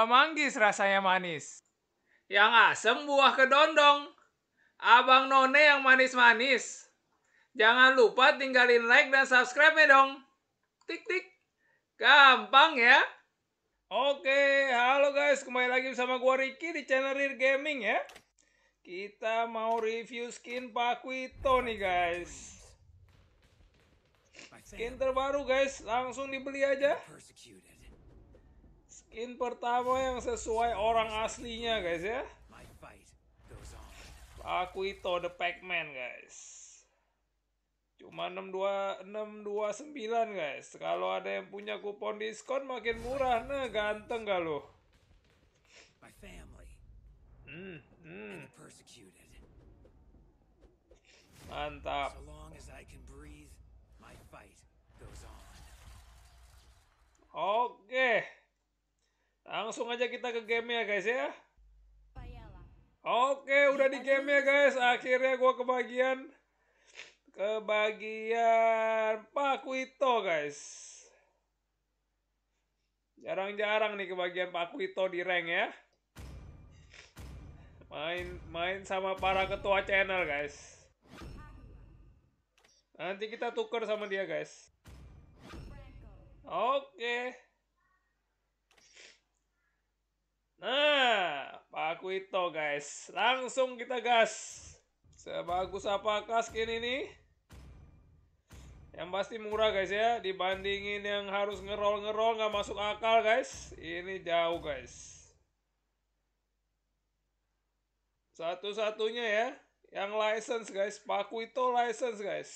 buah manggis rasanya manis. Yang asem buah kedondong. Abang None yang manis-manis. Jangan lupa tinggalin like dan subscribe ya dong. Tik-tik. Gampang ya. Oke, halo guys. Kembali lagi bersama gue Ricky di channel Rear Gaming ya. Kita mau review skin Pakuito nih guys. Skin terbaru guys, langsung dibeli aja. Skin pertama yang sesuai orang aslinya guys ya. Aku itu the Pacman, guys. Cuma 62 629 guys. Kalau ada yang punya kupon diskon makin murah. Nah, ganteng gak lo? Hmm, hmm. Mantap. Oke. Okay. Langsung aja kita ke game ya guys ya. Oh, Oke, iya, udah di game ya guys. Akhirnya gue kebagian kebagian Pak Wito guys. Jarang-jarang nih kebagian Pak Wito di rank ya. Main main sama para ketua channel guys. Nanti kita tuker sama dia guys. Oke. Okay. Nah, Pak Kuito guys, langsung kita gas. Sebagus apakah skin ini? Yang pasti murah guys ya, dibandingin yang harus ngerol-ngerol nggak masuk akal guys. Ini jauh guys. Satu-satunya ya, yang license guys, Pak Kuito license guys.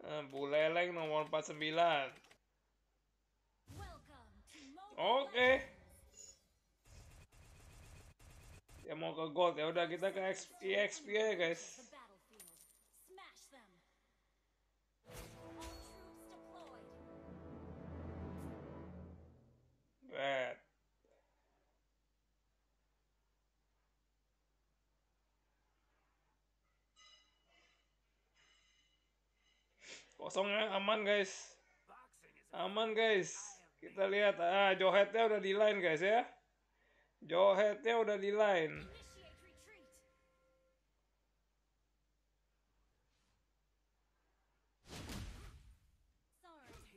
Nah, eh, Buleleng nomor 49. Oke. Okay. ya mau ke gold ya udah kita ke XP exp ya guys Bet. Kosongnya aman guys. Aman guys. Kita lihat ah Johetnya udah di line guys ya. Johetnya udah di lain.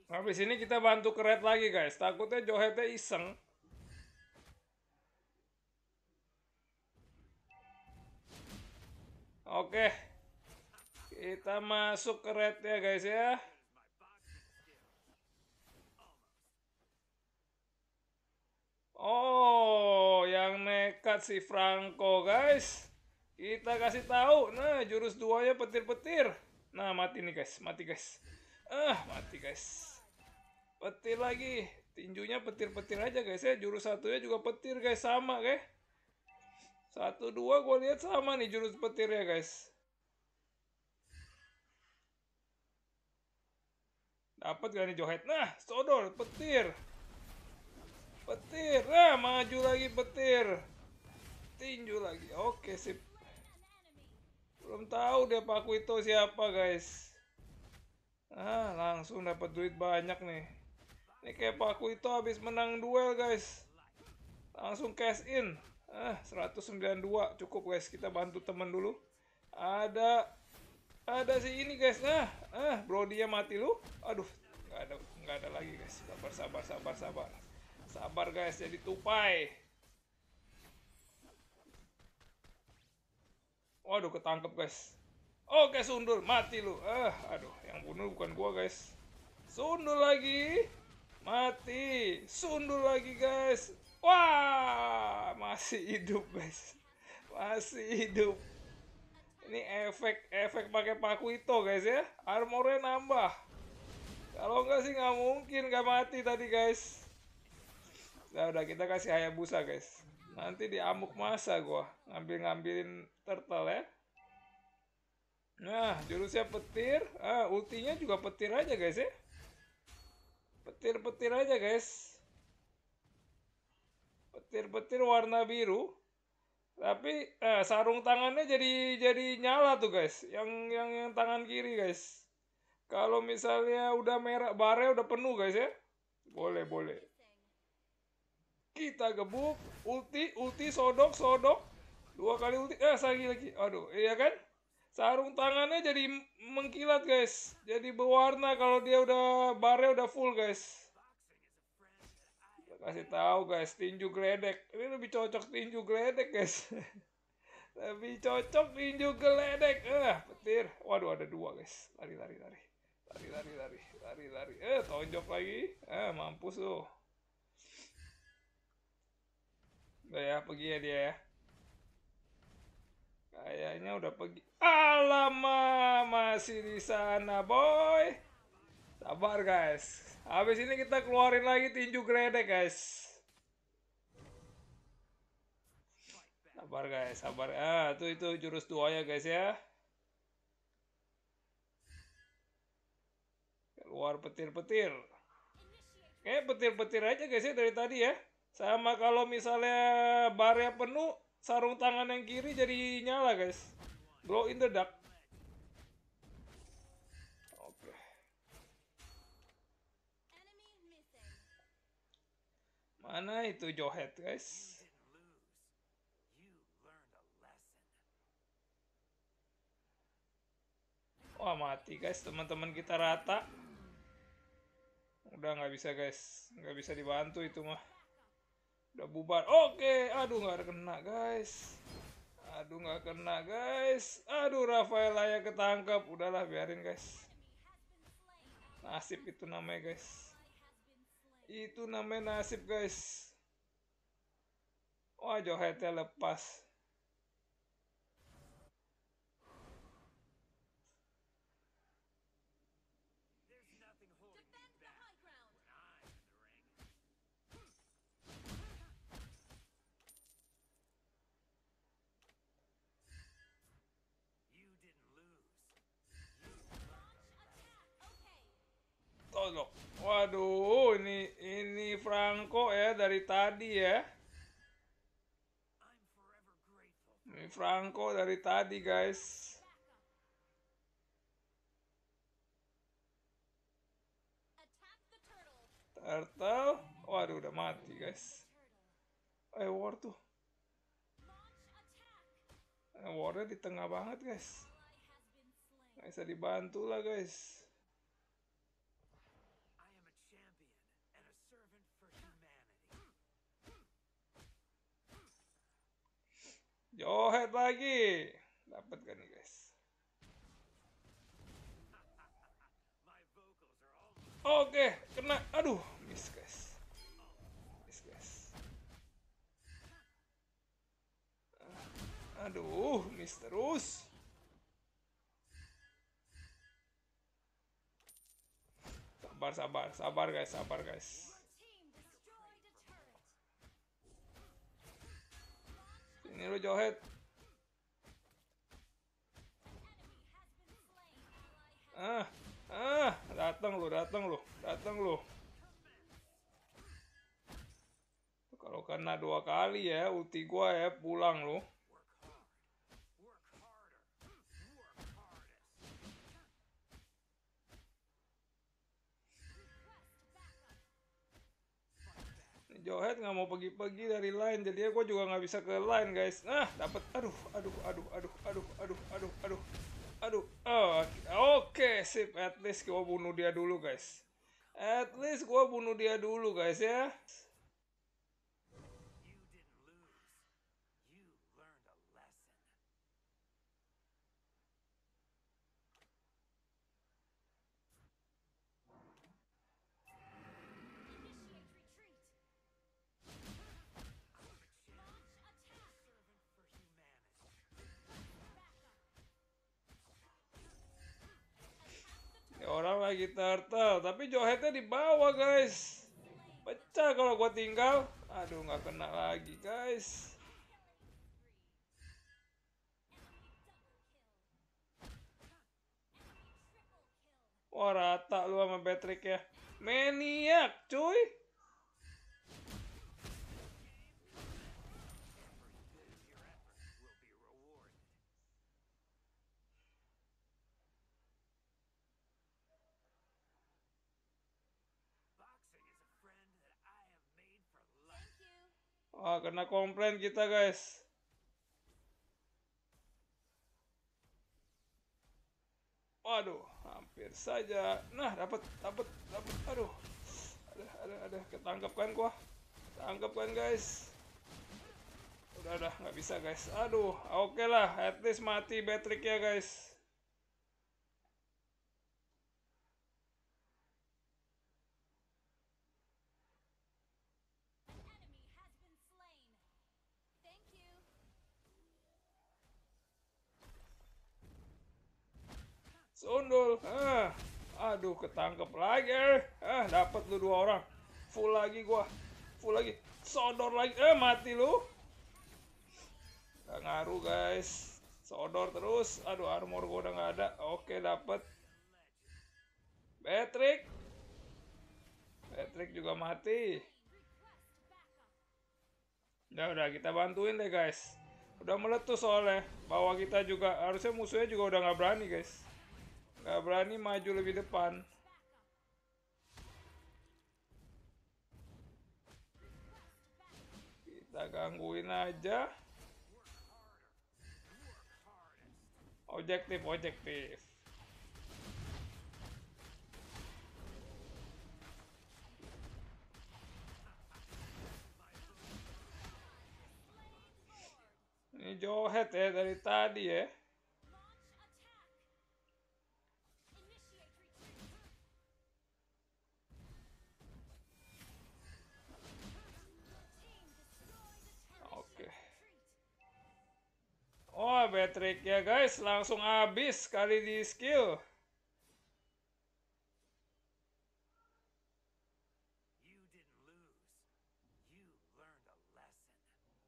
Habis ini kita bantu keret lagi guys. Takutnya Johetnya iseng. Oke. Kita masuk keret ya guys ya. Oh, yang nekat si Franco, guys. Kita kasih tahu. Nah, jurus duanya petir-petir. Nah, mati nih, guys. Mati, guys. Ah, mati, guys. Petir lagi. Tinjunya petir-petir aja, guys. Ya, jurus satunya juga petir, guys. Sama, guys. Satu, dua, gue lihat sama nih jurus petirnya, guys. Dapat gak nih Johet? Nah, sodor, petir petir ah, maju lagi petir tinju lagi oke sip belum tahu deh paku itu siapa guys ah langsung dapat duit banyak nih ini kayak paku itu habis menang duel guys langsung cash in ah 192 cukup guys kita bantu temen dulu ada ada si ini guys nah ah brodinya mati lu aduh nggak ada nggak ada lagi guys sabar sabar sabar sabar Sabar guys, jadi tupai. Waduh, ketangkep guys. Oke, sundul. Mati lu. Ah, aduh. Yang bunuh bukan gua guys. Sundul lagi. Mati. Sundul lagi guys. Wah, masih hidup guys. Masih hidup. Ini efek efek pakai paku itu guys ya. Armornya nambah. Kalau enggak sih nggak mungkin nggak mati tadi guys. Nah, udah kita kasih busa guys. Nanti diamuk masa gua ngambil-ngambilin turtle ya. Nah, jurusnya petir. Ah, ultinya juga petir aja guys ya. Petir-petir aja guys. Petir-petir warna biru. Tapi eh, sarung tangannya jadi jadi nyala tuh guys. Yang yang yang tangan kiri guys. Kalau misalnya udah merah bare udah penuh guys ya. Boleh, boleh. Kita gebuk, ulti, ulti, sodok, sodok. Dua kali ulti, eh lagi lagi. Aduh, iya kan? Sarung tangannya jadi mengkilat guys. Jadi berwarna kalau dia udah bare udah full guys. Kita kasih tahu guys, tinju gledek. Ini lebih cocok tinju gledek guys. lebih cocok tinju geledek. Eh, petir. Waduh ada dua guys. Lari lari lari. Lari lari lari lari lari. Eh, tonjok lagi. Eh, mampus tuh. Udah ya, pergi ya dia ya. Kayaknya udah pergi. Alamak, masih di sana, boy. Sabar, guys. Habis ini kita keluarin lagi tinju gredek, guys. Sabar, guys. Sabar. Ah, itu itu jurus ya guys ya. Keluar petir-petir. Kayak petir-petir aja, guys ya dari tadi ya. Sama kalau misalnya barnya penuh, sarung tangan yang kiri jadi nyala guys. Glow in the dark. Oke. Okay. Mana itu Johet guys? Wah mati guys, teman-teman kita rata. Udah nggak bisa guys, nggak bisa dibantu itu mah udah bubar oke okay. aduh nggak kena guys aduh nggak kena guys aduh Rafael ya ketangkap udahlah biarin guys nasib itu namanya guys itu namanya nasib guys wah Johetnya lepas Waduh, ini ini Franco ya dari tadi ya. Ini Franco dari tadi, guys. Turtle. Waduh, udah mati, guys. Eh, war tuh. Eh, warnya di tengah banget, guys. Nggak bisa dibantu lah, guys. Johet lagi. Dapat kan nih guys. Oke, kena. Aduh, miss guys. Miss guys. Aduh, miss terus. Sabar, sabar, sabar guys, sabar guys. Ini lu johet. Ah, ah, datang lu, datang lu, datang lu. Kalau kena dua kali ya, ulti gua ya pulang lu. Johet nggak mau pergi-pergi dari lain, jadi gue juga nggak bisa ke lain, guys nah dapat aduh aduh aduh aduh aduh aduh aduh aduh aduh oh, oke okay, sip at least gue bunuh dia dulu guys at least gue bunuh dia dulu guys ya lagi turtle tapi johetnya di bawah guys pecah kalau gua tinggal aduh nggak kena lagi guys Wah rata lu sama Patrick ya Maniak cuy Wah, kena komplain kita, guys. Waduh, hampir saja. Nah, dapat, dapat, dapat. Aduh. Ada, ada, ada. Ketangkap kan gua? Tangkap kan, guys? Udah, udah. Nggak bisa, guys. Aduh, oke okay lah. At least mati baterai ya, guys. ketangkep lagi ah eh. eh, dapat lu dua orang full lagi gua full lagi sodor lagi eh mati lu gak ngaruh guys sodor terus aduh armor gua udah nggak ada oke dapat Patrick Patrick juga mati ya udah kita bantuin deh guys udah meletus soalnya bahwa kita juga harusnya musuhnya juga udah nggak berani guys nggak berani maju lebih depan kita gangguin aja objektif objektif ini johet ya dari tadi ya Patrick ya guys langsung habis kali di skill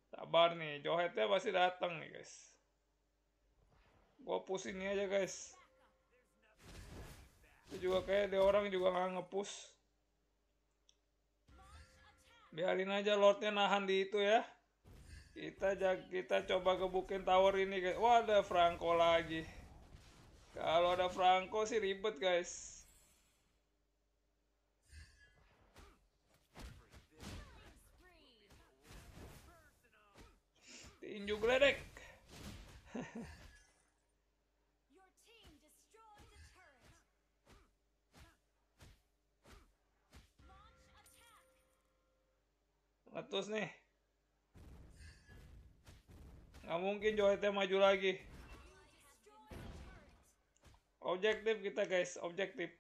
sabar nih johetnya pasti datang nih guys gue pusing aja guys itu juga kayak dia orang juga nggak ngepush. biarin aja lordnya nahan di itu ya kita kita coba gebukin tower ini guys wah ada Franco lagi kalau ada Franco sih ribet guys tinju gledek Letus nih Nggak mungkin Joy maju lagi. Objektif kita guys, objektif.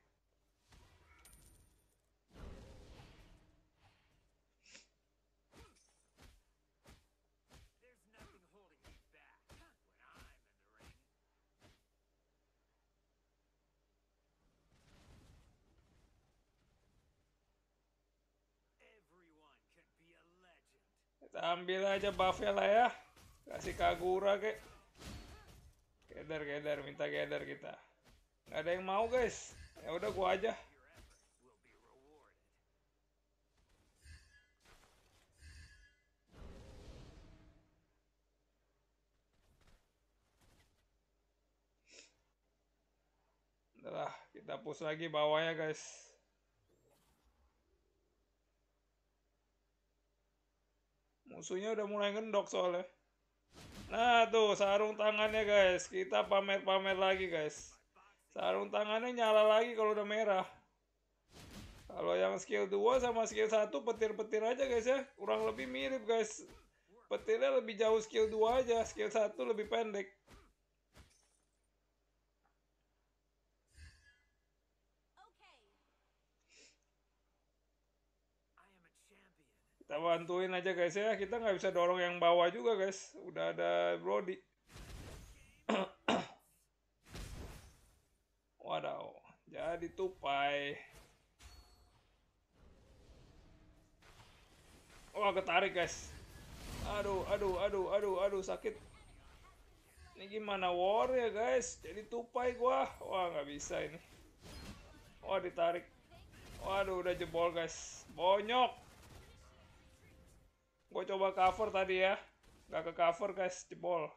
Kita ambil aja buffnya lah ya. Kasih Kagura kek. Keder, keder, minta keder kita. Gak ada yang mau guys. Ya udah gua aja. Udah kita push lagi bawahnya guys. Musuhnya udah mulai ngendok soalnya. Nah tuh sarung tangannya guys, kita pamer-pamer lagi guys. Sarung tangannya nyala lagi kalau udah merah. Kalau yang skill 2 sama skill 1 petir-petir aja guys ya. Kurang lebih mirip guys. Petirnya lebih jauh skill 2 aja, skill 1 lebih pendek. kita bantuin aja guys ya kita nggak bisa dorong yang bawah juga guys udah ada Brody wadaw jadi tupai wah ketarik guys aduh aduh aduh aduh aduh sakit ini gimana war ya guys jadi tupai gua wah nggak bisa ini wah ditarik waduh udah jebol guys bonyok Gue coba cover tadi ya. Gak ke cover guys, jebol.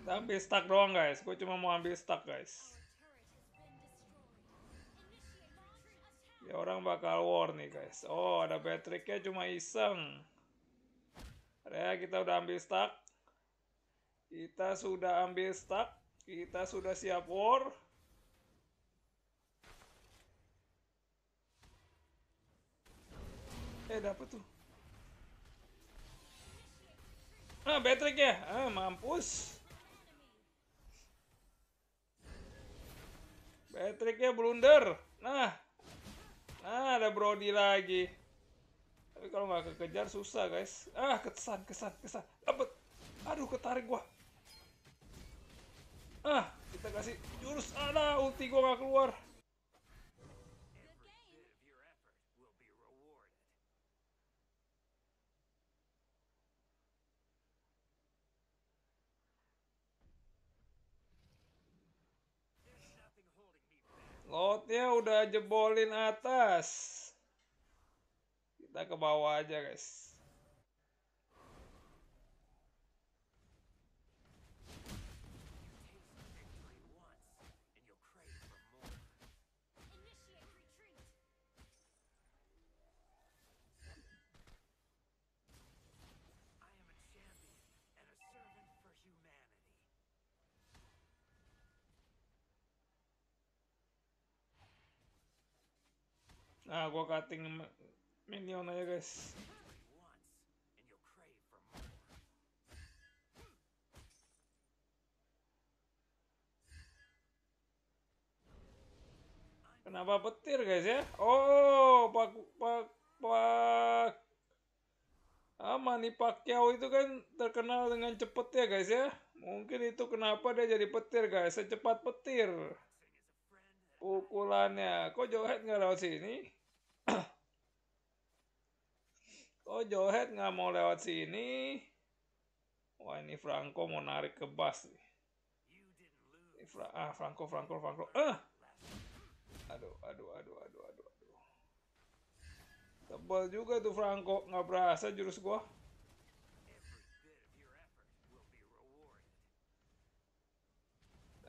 Kita ambil stack doang guys, gue cuma mau ambil stack guys. Ya orang bakal war nih guys. Oh ada Patricknya cuma iseng. Ada ya kita udah ambil stack. Kita sudah ambil stack. Kita sudah siap war. Eh, dapat tuh. Ah, Patrick ya? Ah, mampus. ya blunder. Nah. Nah, ada Brody lagi. Tapi kalau nggak kekejar susah, guys. Ah, kesan, kesan, kesan. Dapat. Aduh, ketarik gua. Ah, kita kasih jurus ada ulti gua gak keluar. Lotnya udah jebolin atas. Kita ke bawah aja, guys. ah, gua cutting minion aja guys. Kenapa petir guys ya? Oh, pak pak pak Ah, Manny Pacquiao itu kan terkenal dengan cepet ya guys ya. Mungkin itu kenapa dia jadi petir guys, secepat petir. Pukulannya. Kok Johan nggak lewat sini? Oh Johet nggak mau lewat sini? Wah ini Franco mau narik ke bas nih. Fra ah Franco Franco Franco. Eh. Aduh aduh aduh aduh aduh aduh. Tebal juga tuh Franco nggak berasa jurus gua.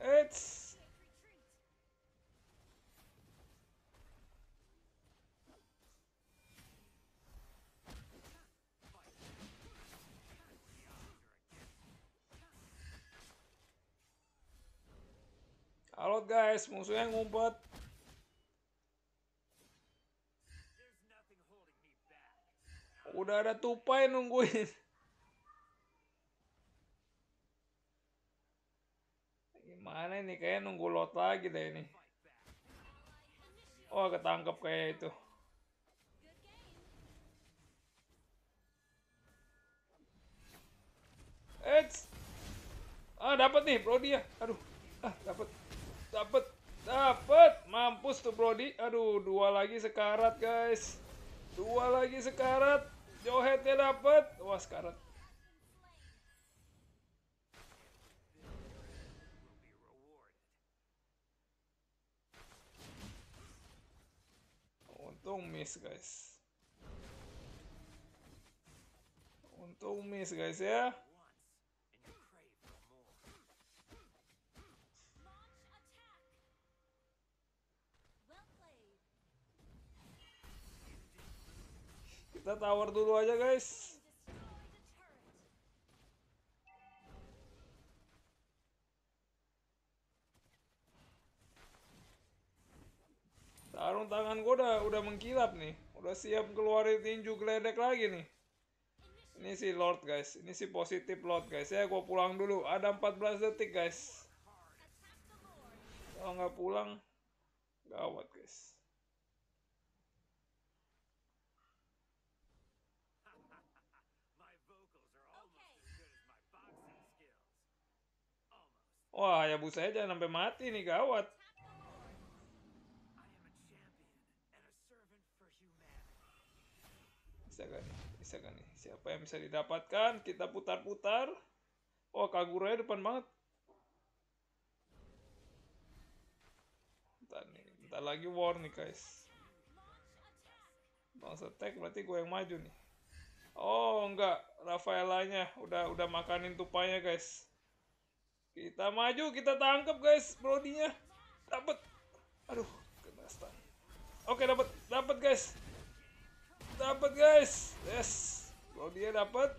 Eits. Alot guys, musuhnya ngumpet. Udah ada tupai nungguin. Gimana ini kayaknya nunggu lot lagi deh ini. Oh, ketangkep kayak itu. Eits. ah dapat nih bro dia. Aduh, ah dapat. Dapat. Dapat. Mampus tuh Brody. Aduh, dua lagi sekarat, guys. Dua lagi sekarat. Johetnya dapat. Wah, sekarat. Untung miss, guys. Untung miss, guys ya. Kita tower dulu aja guys. Sarung tangan gue udah, udah mengkilap nih. Udah siap keluarin tinju geledek lagi nih. Ini si Lord guys. Ini si positif Lord guys. Saya gue pulang dulu. Ada 14 detik guys. Kalau nggak pulang, gawat guys. Wah, ya bu saya jangan sampai mati nih, gawat. Bisa gak nih? Bisa gak nih? Siapa yang bisa didapatkan? Kita putar-putar. Oh, Kaguranya depan banget. Bentar nih. Bentar lagi war nih, guys. Bounce attack berarti gue yang maju nih. Oh, enggak. Rafaelanya udah udah makanin tupanya, guys. Kita maju, kita tangkap guys, brodinya. Dapat. Aduh, kena stun. Oke, dapat, dapat guys. Dapat guys. Yes. Brodinya dapat.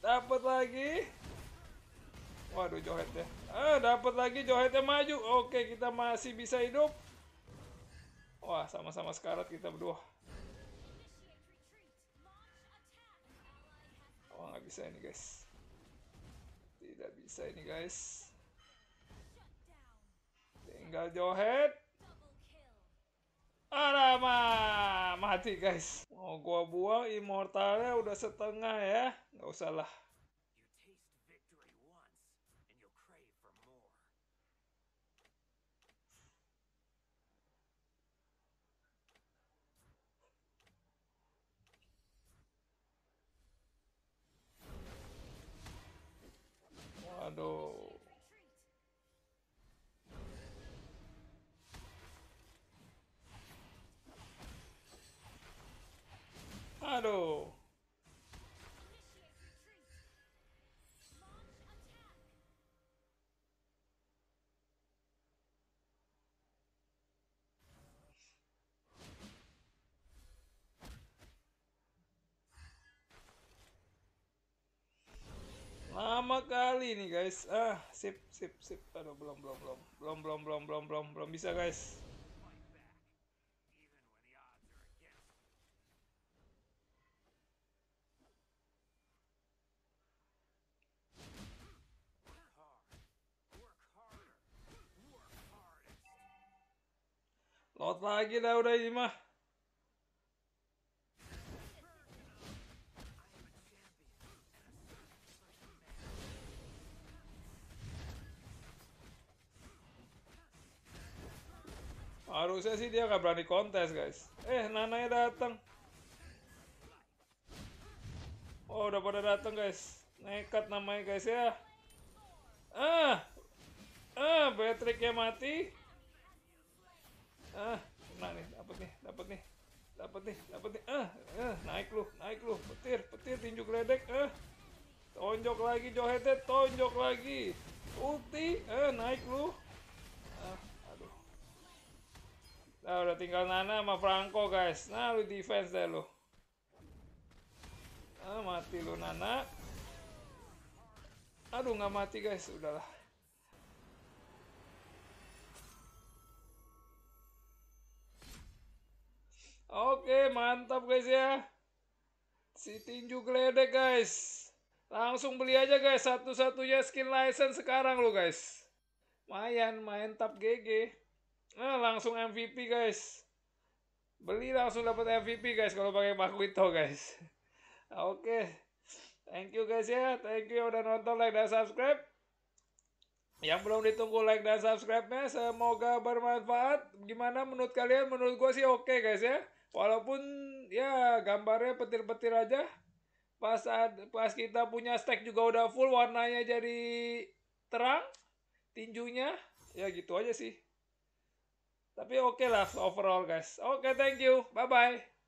Dapat lagi. Waduh, johet ya. Ah, dapat lagi johetnya maju. Oke, kita masih bisa hidup. Wah, sama-sama sekarat kita berdua. Wah, nggak bisa ini guys tidak bisa ini guys tinggal johet Arama mati guys. Mau gua buang immortalnya udah setengah ya. Nggak usah lah. sekali nih guys. Ah, sip, sip, sip. Aduh, belum, belum, belum, belum, belum, belum, belum, belum, belum bisa guys. Lot lagi dah udah ini mah. harusnya sih dia gak berani kontes guys eh nananya datang oh udah pada datang guys nekat namanya guys ya ah ah Patricknya mati ah kena nih dapat nih dapat nih dapat nih dapat nih ah ah naik lu naik lu petir petir tinju ledek ah tonjok lagi johete tonjok lagi ulti eh ah, naik lu Nah, udah tinggal Nana sama Franco, guys. Nah, lu defense deh lu. Nah, mati lu Nana. Aduh, nggak mati, guys. Udahlah. Oke, mantap guys ya. Si tinju Gledek, guys. Langsung beli aja guys satu-satunya skin license sekarang lo guys. Mayan, main tap GG. Nah, langsung MVP guys. Beli langsung dapat MVP guys kalau pakai Makuito guys. Oke. Okay. Thank you guys ya. Thank you udah nonton, like dan subscribe. Yang belum ditunggu like dan subscribe-nya semoga bermanfaat. Gimana menurut kalian? Menurut gue sih oke okay guys ya. Walaupun ya gambarnya petir-petir aja. Pas pas kita punya stack juga udah full warnanya jadi terang tinjunya. Ya gitu aja sih. Tapi oke okay lah overall guys. Oke, okay, thank you. Bye-bye.